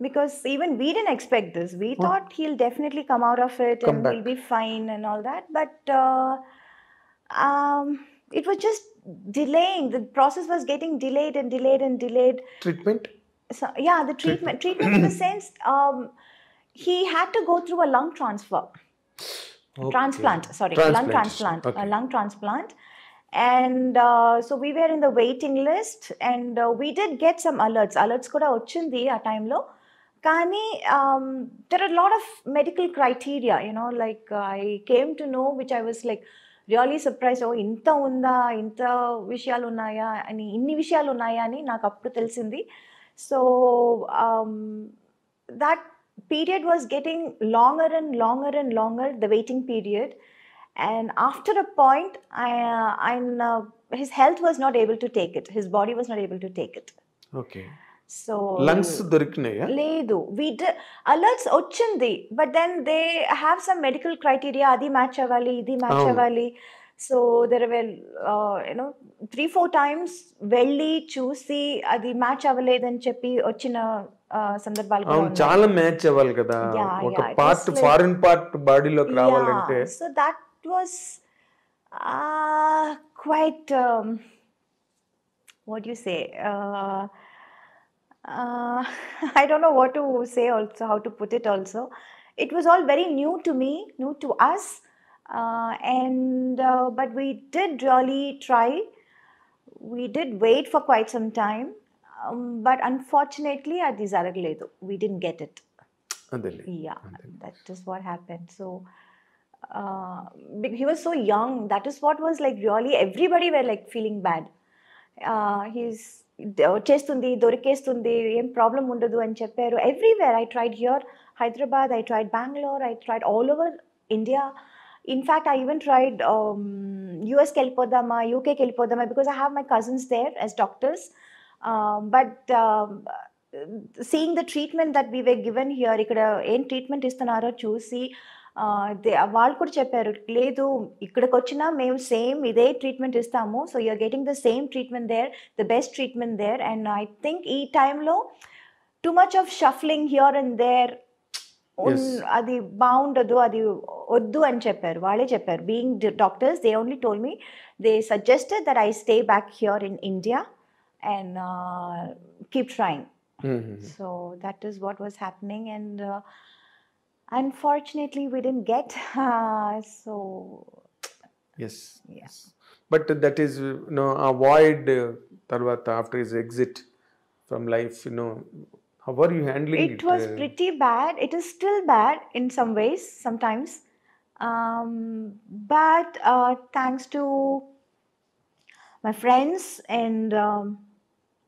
Because even we didn't expect this. We thought he'll definitely come out of it come and back. we'll be fine and all that. But uh, um, it was just delaying. The process was getting delayed and delayed and delayed. Treatment? So, yeah, the treatment. Treatment in the sense um, he had to go through a lung transfer. Okay. Transplant, sorry, transplant. lung transplant. Okay. A lung transplant and uh, so we were in the waiting list and uh, we did get some alerts alerts kuda ochindi a time lo kani um, there are a lot of medical criteria you know like uh, i came to know which i was like really surprised oh inta unda inta vishayalu unnaya ani inni vishayalu unnaya ani naaku appudu so um, that period was getting longer and longer and longer the waiting period And after a point, I, uh, I, uh, his health was not able to take it. His body was not able to take it. Okay. So lungs దొరికినాయా లేదు విడ్ alerts వచ్చింది but then they have some medical criteria అది match అవ్వాలి ఇది match అవ్వాలి so there well you know three four times వెళ్ళి చూసి అది మ్యాచ్ అవ్వలేదని చెప్పి వచ్చిన uh, సందర్భాలు చాలా మ్యాచ్ అవ్వాలి కదా ఒక పార్ట్ ఫారిన్ పార్ట్ బాడీలోకి రావాలంటే so that was uh, quite, um, what do you say? Uh, uh, I don't know what to say also, how to put it also. It was all very new to me, new to us. Uh, and uh, but we did really try we did wait for quite some time um, but unfortunately at the we didn't get it yeah that is what happened so uh, he was so young. That is what was like really everybody were like feeling bad. Uh, he's oh, chestundi, dorikestundi, problem undadu and chepperu. Everywhere I tried here, Hyderabad, I tried Bangalore, I tried all over India. In fact, I even tried um, US Kelpodama, UK Kelpodama because I have my cousins there as doctors. Um, but um, seeing the treatment that we were given here, treatment is the choose. See, వాళ్ళు కూడా చెప్పారు లేదు ఇక్కడికి వచ్చినా మేము same ఇదే treatment ఇస్తాము so you're getting the same treatment there the best treatment there and I think ఈ టైంలో too much of shuffling here and there అది బాగుండదు అది వద్దు అని చెప్పారు వాళ్ళే చెప్పారు being doctors they only told me they suggested that I stay back here in India and keep trying so that is what was happening and Unfortunately, we didn't get. Uh, so. Yes. Yes. But that is, you know, avoid uh, tarvata after his exit from life, you know, how were you handling it? It was uh? pretty bad. It is still bad in some ways, sometimes. Um, but uh, thanks to my friends and um,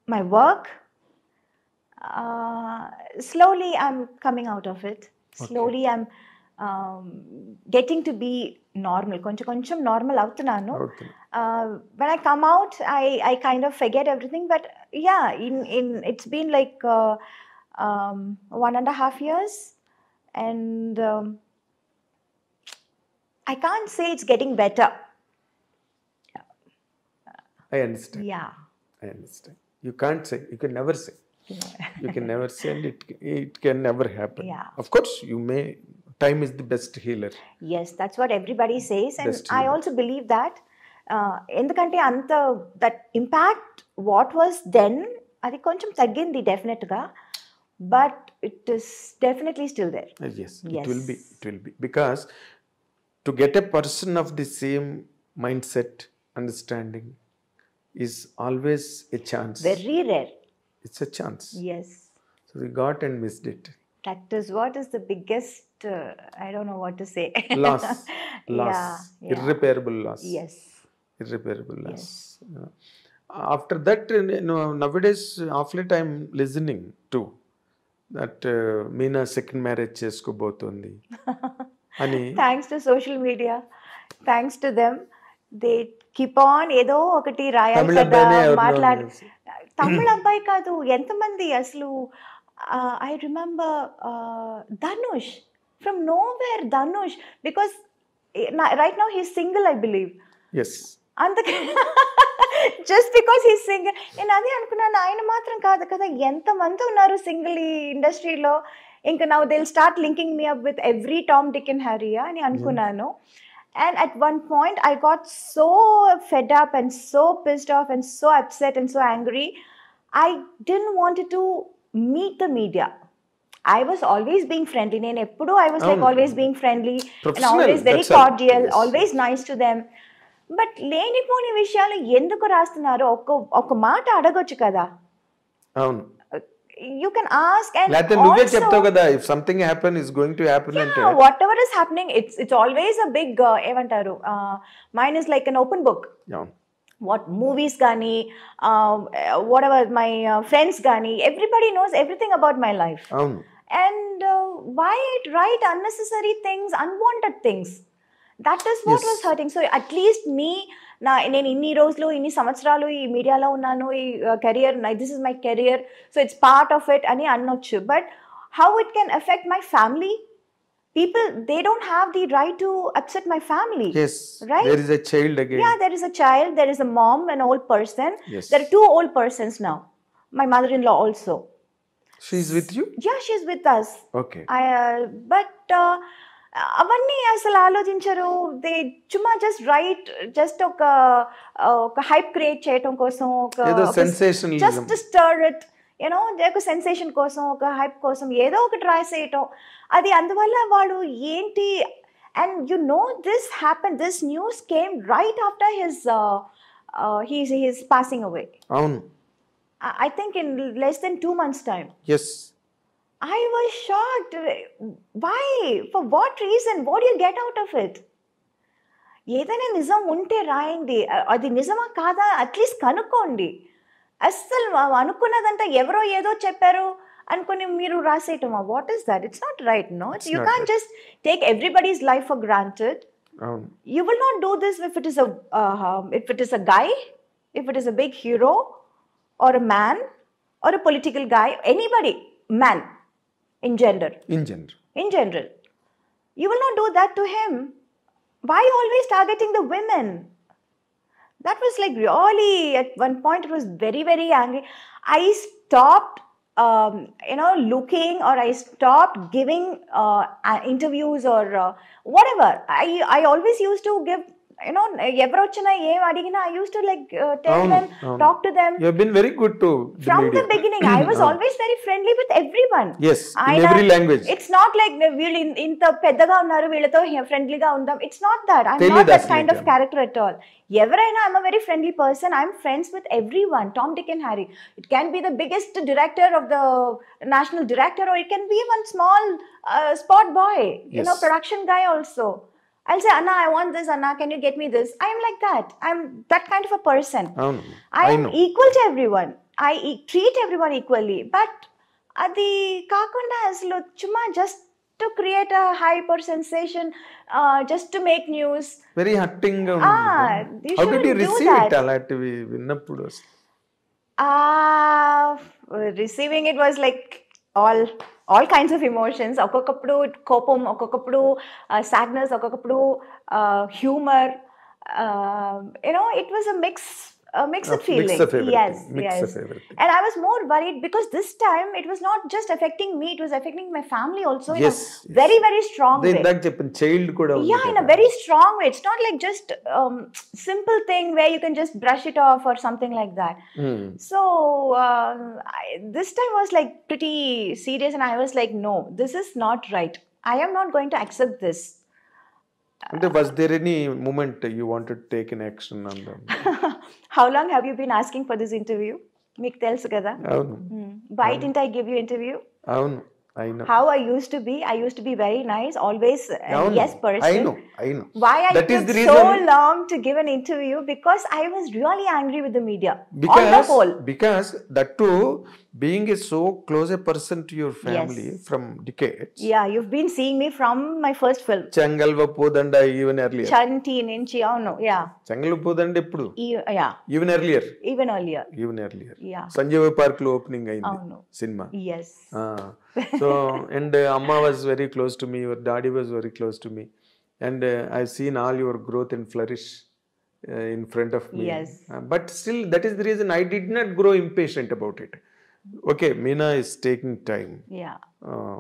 my work, uh, slowly I'm coming out of it slowly I'm um, getting to be normal. Koncha koncham normal avutunanu. Uh, when I come out, I, I kind of forget everything. But yeah, in, in it's been like uh, um, one and a half years. And um, I can't say it's getting better. I understand. Yeah. I understand. You can't say. You can never say. you can never sell it it can never happen yeah. of course you may time is the best healer yes that's what everybody says and i also believe that in the country anta that impact what was then adi koncham tagindi definitely but it is definitely still there yes, uh, yes it will be it will be because to get a person of the same mindset understanding is always a chance very rare It's a chance. Yes. So we got and missed it. Practice. What is the biggest? Uh, I don't know what to say. loss. Loss. Yeah, yeah. Irreparable loss. Yes. Irreparable loss. Yes. Yeah. After that, you know, nowadays, awfully time listening to too. That second marriage marriage చేసుకోబోతుంది అని thanks to social media thanks to them they keep on ఏదో ఒకటి రాయాలి కదా మాట్లాడి తమిళ అబ్బాయి కాదు ఎంతమంది అసలు I remember Dhanush from nowhere Dhanush because right now he single I believe అందుకే జస్ట్ బికాస్ హీ సింగిల్ నేను అదే అనుకున్నాను ఆయన మాత్రం కాదు కదా ఎంతమంది ఉన్నారు సింగిల్ ఈ ఇండస్ట్రీలో ఇంకా నా they'll start linking me up with every Tom Dick and హ్యారియా అని mm-hmm. అనుకున్నాను And at one point, I got so fed up and so pissed off and so upset and so angry. I didn't want to meet the media. I was always being friendly. And Eppudu, I was like um, always being friendly and always very cordial, yes. always nice to them. But లేనిపోని విషయాలు ఎందుకు రాస్తున్నారు ఒక్క ఒక మాట అడగొచ్చు కదా అవును యూ కెన్ ఆస్క్ అండ్ లేకపోతే నువ్వే చెప్తావు కదా if something happen is going to happen అంటే whatever is happening it's it's always a big ఏమంటారు mine is like an open book what movies కానీ వాట్ ఎవర్ మై ఫ్రెండ్స్ కానీ everybody knows everything about my life and why it write unnecessary things unwanted things that is what was hurting so at least మీ నా నేను ఇన్ని రోజులు ఇన్ని సంవత్సరాలు ఈ మీడియాలో ఉన్నాను ఈ career this is my career so it's part of it అని అనొచ్చు but how it can affect my family people they don't have the right to upset my family yes right there is a child again yeah there is a child there is a mom an old person yes. there are two old persons now my mother-in-law also she's with you yeah she's with us okay I, uh, but uh, అవన్నీ అసలు ఆలోచించరు they చుమ్మా just right just ఒక ఒక hype create చేయటం కోసం ఒక just stir it you know ఒక సెన్సేషన్ కోసం ఒక హైప్ కోసం ఏదో ఒకటి రాసి చేయటం అది అందువల్ల వాడు ఏంటి and you know this happen this news came right after his he's he's passing away అవును I think in less than two months time yes I was shocked. Why? For what reason? What do you get out of it? ఏదైనా నిజం ఉంటే రాయండి అది నిజమా కాదా at least కనుక్కోండి అస్సలు అనుకున్నదంతా ఎవరో ఏదో చెప్పారు అనుకుని మీరు రాసేయటమా what is that it's not right no you can just take everybody's life for granted you will not do this if it is if it is a guy if it is a big hero or a man or a political guy anybody man in gender in gender in general you will not do that to him why always targeting the women that was like really at one point it was very very angry i stopped um, you know looking or i stopped giving uh, interviews or uh, whatever i i always used to give you know, ever ochna ye madigina. I used to like uh, tell them, talk to them. You have been very good to from the beginning. I was always very friendly with everyone. Yes, I in every language. It's not like we'll in the pedaga unnaru vele friendly ga It's not that. I'm not that, kind of character at all. Yevraina, I'm a very friendly person. I'm friends with everyone. Tom, Dick and Harry. It can be the biggest director of the national director or it can be one small uh, spot boy. You know, production guy also. I'll say, Anna, I want this, Anna, can you get me this? I am like that. I'm that kind of a person. Um, I am I equal to everyone. I e treat everyone equally. But the Kakunda is Chuma just to create a hyper sensation, uh, just to make news. Very hurting. Ah, you How did you receive it? Uh, receiving it was like all all kinds of emotions ఒక్కొక్కప్పుడు కోపం ఒక్కొక్కప్పుడు sadness ఒక్కొక్కప్పుడు humour you know it was a mix a mix of feelings. yes, mix yes. and I was more worried because this time it was not just affecting me; it was affecting my family also. Yes, in a yes. very very strong the way. impact upon child could have. Yeah, in a very strong way. It's not like just um, simple thing where you can just brush it off or something like that. Hmm. So um, I, this time was like pretty serious, and I was like, no, this is not right. I am not going to accept this. And was there any moment you wanted to take an action on them? How long have you been asking for this interview మీకు తెలుసు కదా బయట by I give you interview అవును hmm. I know. How I used to be, I used to be very nice, always uh, yes person. I know, I know. Why I that took so long to give an interview because I was really angry with the media. Because, the whole. Because that too, being a so close a person to your family yes. from decades. Yeah, you've been seeing me from my first film. Changalva Podanda even earlier. Chanti Ninchi, oh no, yeah. Changalva Podanda ippudu. Yeah. Even earlier. Even earlier. Even earlier. Yeah. Sanjeev Park lo opening ayindi. Oh no. Cinema. Yes. Ah. So and అమ్మ was very close to me your daddy was very close to me and I seen all your growth and flourish in front of me but still that is the reason I did not grow impatient about it okay meena is taking time yeah uh,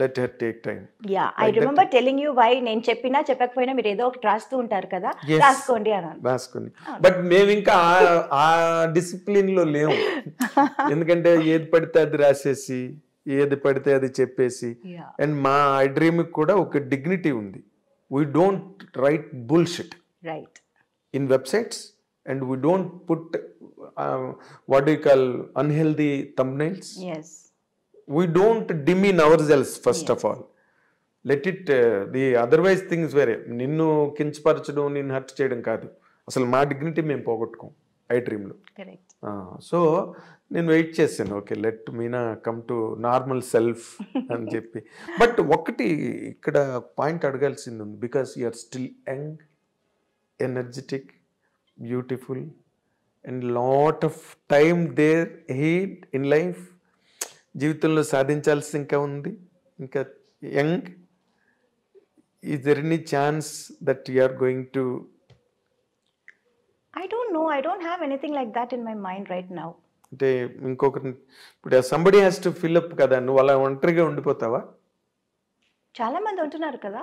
let her take time yeah like i remember that, telling you why నేను చెప్పినా చెప్పకపోయినా మీరు ఏదో ఒకటి రాస్తూ ఉంటారు కదా రాసుకోండి అన్నాను రాసుకోండి బట్ మేము ఇంకా ఆ డిసిప్లిన్ లో లేము ఎందుకంటే ఏది పడితే అది రాసేసి ఏది పడితే అది చెప్పేసి అండ్ మా ఐ డ్రీమ్ కూడా ఒక డిగ్నిటీ ఉంది we don't write bullshit right in websites and we don't put what you call unhealthy thumbnails we don't in our జెల్స్ first of all let it the otherwise things వేరే నిన్ను కించపరచడం నిన్ను hurt చేయడం కాదు అసలు మా డిగ్నిటీ మేము పోగొట్టుకోం ఐ డ్రీమ్లో సో నేను వెయిట్ చేశాను okay let Meena come to normal self అని చెప్పి బట్ ఒకటి ఇక్కడ పాయింట్ అడగాల్సింది ఉంది because you are still young energetic beautiful and lot of time there heat in life జీవితంలో సాధించాల్సి ఇంకా ఉంది ఇంకా young is there any chance that you are going to I don't know I don't have anything like that in my mind right now అంటే ఇంకొకరి ఇప్పుడు somebody has to fill up కదా నువ్వు అలా ఒంటరిగా ఉండిపోతావా చాలా మంది ఉంటున్నారు కదా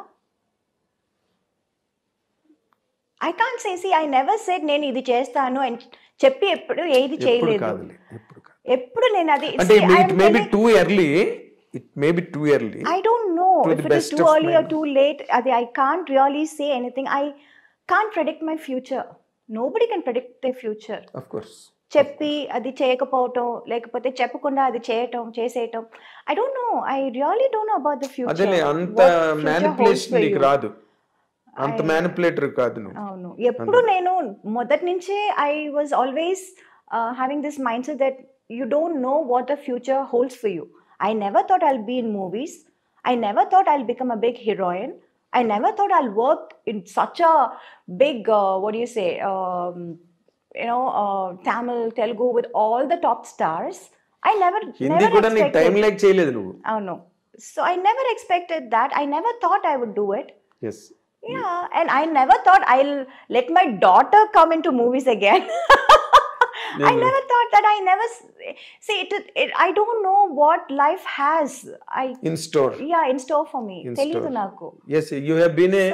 I can't see I never said నేను ఇది చేస్తాను అని చెప్పి ఎప్పుడు ఏది చేయలేదు ఎప్పుడు నేను అది అంటే it may be too early it may be too early I don't know if it is too early or too late అది I can't really say anything I can't predict my future nobody can predict the future చెప్పి అది చేయకపోవటం లేకపోతే చెప్పకుండా అది చేయటం చేసేయటం I don't know I really don't know about the future అంత మ్యానిపులేషన్ నీకు రాదు అంత మ్యానిపులేటర్ కాదు అవును ఎప్పుడు నేను మొదటి నుంచే I was always having this mindset that you don't know what the future holds for you I never thought I'll be in movies I never thought I'll become a big heroine I never thought I'll work in such a big, uh, what do you say, um, you know, uh, Tamil, Telugu with all the top stars. I never, Hindi never expected. time like Oh no. So I never expected that. I never thought I would do it. Yes. yeah. And I never thought I'll let my daughter come into movies again. I never thought that I never see it, it, I don't know what life has. I in store. Yeah, in store for me. తెలియదు నాకు yes you have been a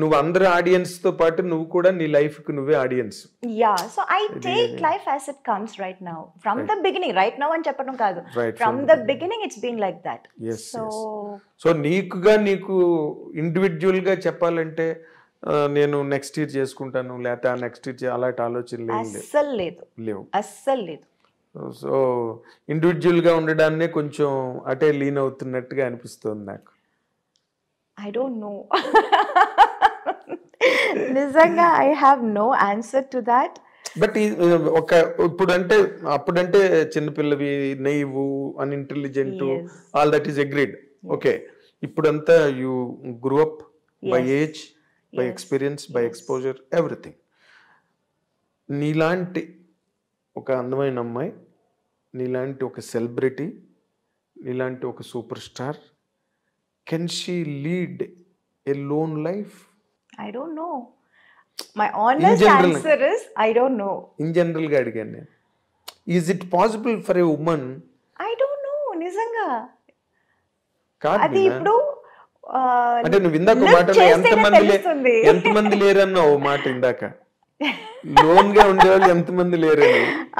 నువ్వు అందరి audience తో పాటు నువ్వు కూడా నీ life కు నువ్వే audience yeah so I take life as it comes right now from the beginning right now అని చెప్పడం కాదు from the beginning it's been like that so so నీకుగా నీకు ఇండివిడ్యువల్ గా చెప్పాలంటే నేను నెక్స్ట్ ఇయర్ చేసుకుంటాను లేకపోతే నెక్స్ట్ ఇయర్ అలాంటి ఆలోచన అస్సలు లేదు లేవు అస్సలు లేదు సో ఇండివిజువల్గా ఉండడాన్ని కొంచెం అటే లీన్ అవుతున్నట్టుగా అనిపిస్తుంది నాకు ఐ డోంట్ నో నిజంగా I have no answer to that but ఒక ఇప్పుడంటే అప్పుడంటే చిన్నపిల్లవి నెయ్యవు unintelligent all that is agreed okay ఇప్పుడంతా you grew up by age by experience by exposure everything నీలాంటి ఒక అందమైన అమ్మాయి నీలాంటి ఒక సెలబ్రిటీ నీలాంటి ఒక superstar can she lead a lone life I don't know my honest answer is I don't know in general గా అడిగాను నేను is it possible for a woman I don't know నిజంగా అది ఇప్పుడు అంటే నువ్వు ఇందాక మాట ఎంతమంది ఎంతమంది లేరన్నావు మాట ఇందాక లోన్ గా ఉండేవాళ్ళు ఎంతమంది లేరు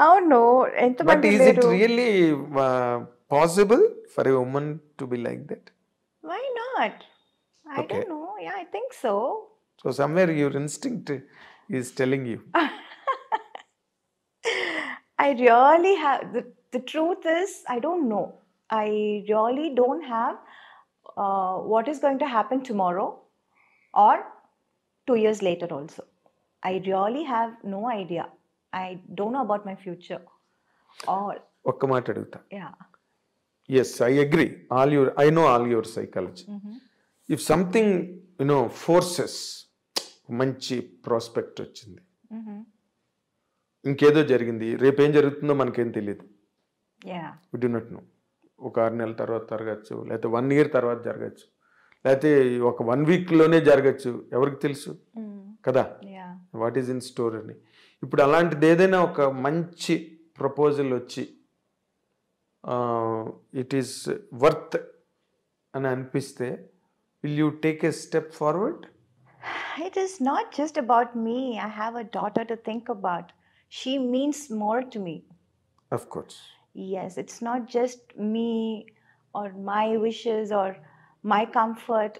అవును ఎంతమంది is it really possible for a woman to be like that why not I don't know yeah I think so so somewhere your instinct telling you I really have the truth is I don't know. I really don't have uh, what is going to happen tomorrow or two years later also. I really have no idea. I don't know about my future. All. ఒక్క మాట అడుగుతా yes I agree all your I know all your psychology if something you know forces మంచి prospect వచ్చింది ఇంకేదో జరిగింది రేపు ఏం జరుగుతుందో మనకేం తెలియదు వి డు నాట్ నో ఒక ఆరు నెలల తర్వాత జరగచ్చు లేకపోతే వన్ ఇయర్ తర్వాత జరగచ్చు లేకపోతే ఒక వన్ వీక్లోనే జరగచ్చు ఎవరికి తెలుసు కదా వాట్ ఈజ్ ఇన్ స్టోర్ అని ఇప్పుడు అలాంటిది ఏదైనా ఒక మంచి ప్రపోజల్ వచ్చి ఇట్ ఈస్ వర్త్ అని అనిపిస్తే will you take a step forward it is not just about me I have a daughter to think about she means more to me Of course Yes, it's not just me or my wishes or my comfort.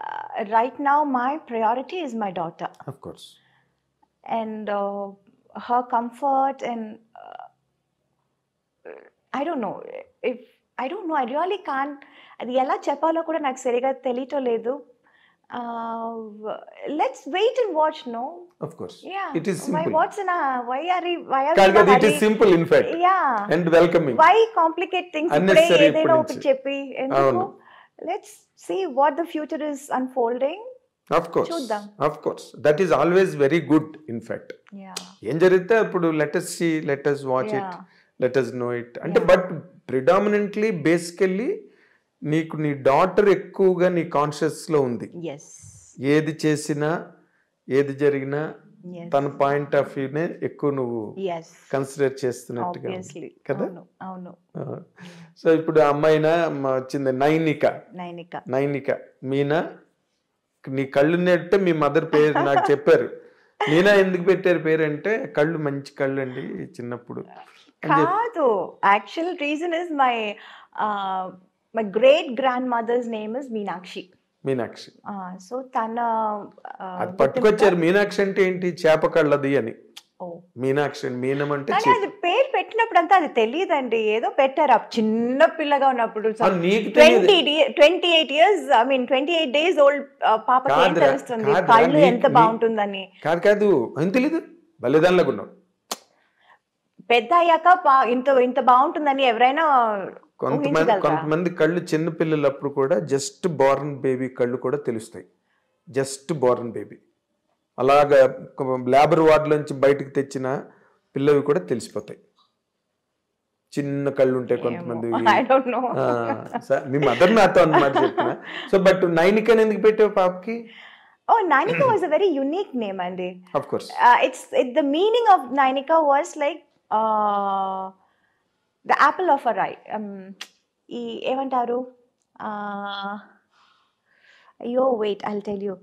Uh, right now, my priority is my daughter. Of course. And uh, her comfort, and uh, I don't know if I don't know, I really can't. అది ఎలా చెప్పాలో కూడా నాకు సరిగా తెలియటం లేదు uh, let's wait and watch no of course yeah it is simple. why what's in a why are we why are Kalga, it is simple in fact yeah and welcoming why complicate things unnecessary చెప్పి ఎందుకు let's see what the future is unfolding of course చూద్దాం of course that is always very good in fact ఏం జరిగితే అప్పుడు let's see it let us know it and అంటే but predominantly basically నీకు నీ daughter ఎక్కువగా నీ కాన్షియస్లో ఉంది ఏది చేసినా ఏది జరిగినా తన పాయింట్ ఆఫ్ వ్యూనే ఎక్కువ నువ్వు కన్సిడర్ చేస్తున్నట్టుగా కదా అవును సో ఇప్పుడు అమ్మాయిన వచ్చింది నైనిక నైనిక నైనిక మీనా నీ కళ్ళు నెట్టే మీ మదర్ పేరు నాకు చెప్పారు మీనా ఎందుకు పెట్టారు పేరు అంటే కళ్ళు మంచి కళ్ళు అండి చిన్నప్పుడు కాదు actual reason is my my great grandmother's name is Meenakshi Meenakshi so తన పట్టుకొచ్చారు మీనాక్షి అంటే ఏంటి చేప కళ్ళది అని మీనాక్షి మీనం అంటే అది పేరు పెట్టినప్పుడు అంతా అది తెలియదు అండి ఏదో పెట్టారు చిన్న పిల్లగా ఉన్నప్పుడు twenty twenty eight years I mean twenty eight days old పాప తెలుస్తుంది కళ్ళు ఎంత బాగుంటుందని కాదు కాదు తెలీదు బలిదానులకు పెద్ద అయ్యాక ఇంత ఇంత బాగుంటుందని ఎవరైనా కొంతమంది కొంతమంది కళ్ళు చిన్న పిల్లలప్పుడు కూడా జస్ట్ బోర్న్ బేబీ కళ్ళు కూడా తెలుస్తాయి జస్ట్ బోర్న్ బేబీ అలాగ లేబర్ నుంచి బయటకు తెచ్చిన పిల్లవి కూడా తెలిసిపోతాయి చిన్న కళ్ళు ఉంటాయి కొంతమంది మీ మదర్ నాతో అన్నమాట చెప్పిన సో బట్ నైనిక ఎందుకు పెట్టావు పాపకి Oh, Nainika was a very unique name, Andy. Of course. Uh, it's it, the meaning of Nainika was like uh, the apple of her eye ఈ ఏమంటారు అయ్యో వెయిట్ ఐ టెల్ యూ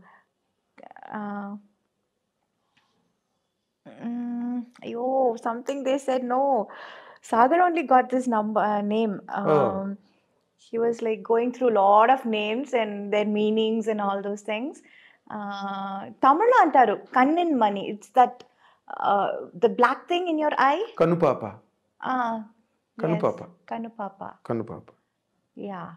అయ్యో something they said no Sagar only got this number name he was like going through a lot of names and their meanings and all those things. Uh, Tamil antaru kannin money. It's that uh, the black thing in your eye. Kanupapa. Ah, uh, Kanupapa. Kanupapa. Kanupapa. Yeah.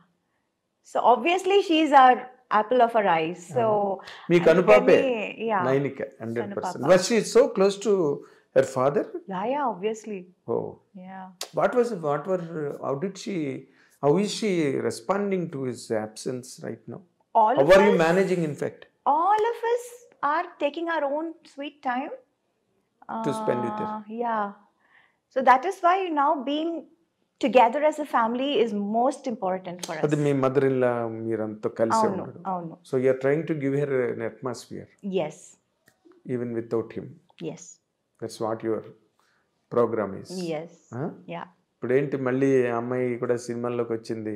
So obviously she's our apple of her eyes. So uh-huh. me yeah. Kanupapa. Yeah. Nainika, hundred percent. But she so close to her father? Yeah, obviously. Oh. Yeah. What was what were how did she how is she responding to his absence right now? All how of us, you managing, in fact? All of us are taking our own sweet time. to spend with her. Uh, yeah. So that is why you now being together as a family is most important for అది మీ mother in law మీరంతా కలిసి అవును అవును so you are trying to give her an atmosphere yes even without him yes that's what your program is yes huh? yeah ఇప్పుడు ఏంటి మళ్ళీ అమ్మాయి కూడా సినిమాల్లోకి వచ్చింది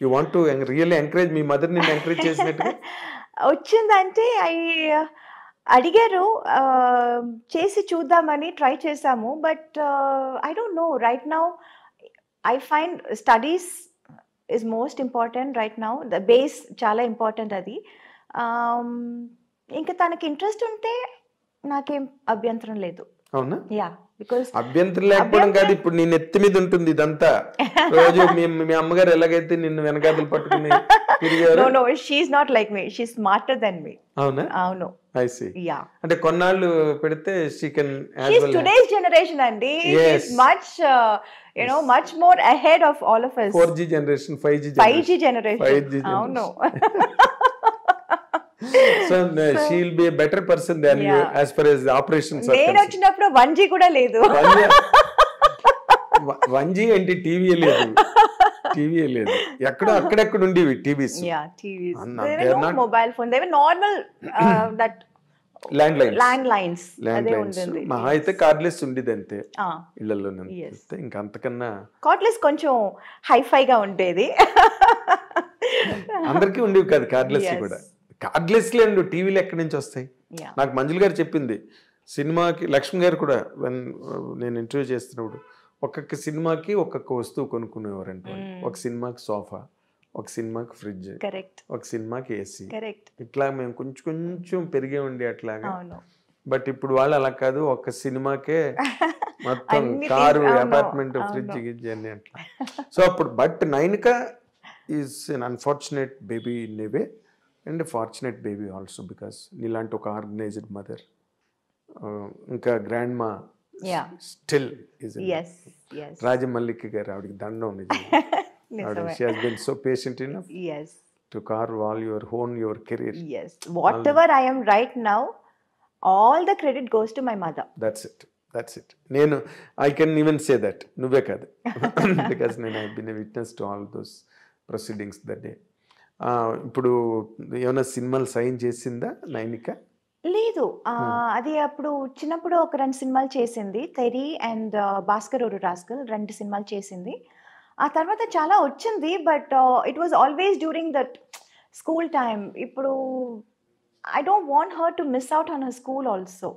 you want to really encourage మీ మదర్ ని ఎంకరేజ్ చేసినట్టు వచ్చిందంటే ఐ అడిగారు చేసి చూద్దామని ట్రై చేశాము but I don't know right now I find studies is most important right now the base చాలా ఇంపార్టెంట్ అది ఇంకా తనకి ఇంట్రెస్ట్ ఉంటే నాకేం అభ్యంతరం లేదు అవునా యా బికాస్ అభ్యంతరం లేకపోవడం కాదు ఇప్పుడు నేను నెత్తి మీద ఉంటుంది ఇదంతా రోజు మీ అమ్మగారు ఎలాగైతే నిన్ను వెనకాతలు పట్టుకుని no no she's not like me she smarter than me అవునా అవును ఐ సీ యా అంటే కొన్నాళ్ళు పెడితే she can she's today's generation అండి she's much you know much more ahead of all of us 4G generation 5G generation 5G generation అవును so she will be better person than you as far as operations నేను వచ్చినప్పుడు 1G కూడా లేదు one G ఏంటి TV లేదు TV లేదు ఎక్కడ అక్కడెక్కడ ఉండేవి TVs mobile phone normal that landline landlines landlines మహా అయితే కార్డ్లెస్ ఉండేది అంతే ఇళ్ళల్లో ఇంకా అంతకన్నా కార్డ్లెస్ కొంచెం హైఫైగా ఉండేది అందరికీ ఉండేవి కాదు కార్డ్లెస్ కూడా కార్డ్లెస్ లేండు టీవీలు ఎక్కడి నుంచి వస్తాయి నాకు మంజుల్ గారు చెప్పింది సినిమాకి లక్ష్మి గారు కూడా uh, నేను ఇంటర్వ్యూ చేస్తున్నప్పుడు ఒక్కొక్క సినిమాకి ఒక్కొక్క వస్తువు కొనుక్కునేవారంట ఒక సినిమాకి సోఫా ఒక సినిమాకి ఫ్రిడ్జ్ ఒక సినిమాకి ఏసీ ఇట్లా మేము కొంచెం కొంచెం పెరిగే ఉండి అట్లాగా బట్ ఇప్పుడు వాళ్ళు అలా కాదు ఒక సినిమాకే మొత్తం కారు అపార్ట్మెంట్ ఫ్రిడ్జ్ గిడ్జ్ అని అట్లా సో అప్పుడు but Nainika is un unfortunate baby in a way and fortunate baby also because నీలాంటి ఒక ఆర్గనైజ్డ్ మదర్ uh, ఇంకా grandma still Rajamallika garu ఆవిడకి దండం నిజం so patient in to carve all your hone your career whatever I'm right now all the credit goes to my mother that's it that's it నేను I can even say that నువ్వే కాదు because నేను I been witness to all those proceedings that day ఇప్పుడు ఏమైనా సినిమాలు sign చేసిందా నైనిక లేదు అది అప్పుడు చిన్నప్పుడు ఒక రెండు సినిమాలు చేసింది తెరి అండ్ భాస్కర్ ఊరు రాస్కల్ రెండు సినిమాలు చేసింది ఆ తర్వాత చాలా వచ్చింది but it was always during that school time ఇప్పుడు I don't want her to miss out on her school also